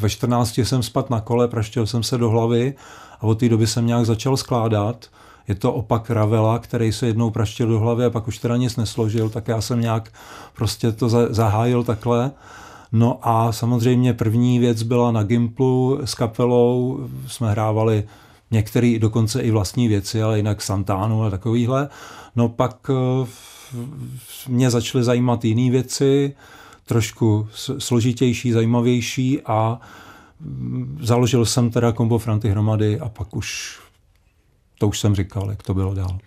Ve 14 jsem spadl na kole, praštil jsem se do hlavy a od té doby jsem nějak začal skládat. Je to opak Ravela, který se jednou praštil do hlavy a pak už teda nic nesložil, tak já jsem nějak prostě to zahájil takhle. No a samozřejmě první věc byla na Gimplu s kapelou, jsme hrávali některé dokonce i vlastní věci, ale jinak Santánu a takovýhle. No pak eh, mě začaly zajímat jiné věci, trošku složitější, zajímavější a mm, založil jsem teda kombo Franty hromady a pak už to už jsem říkal, jak to bylo dál.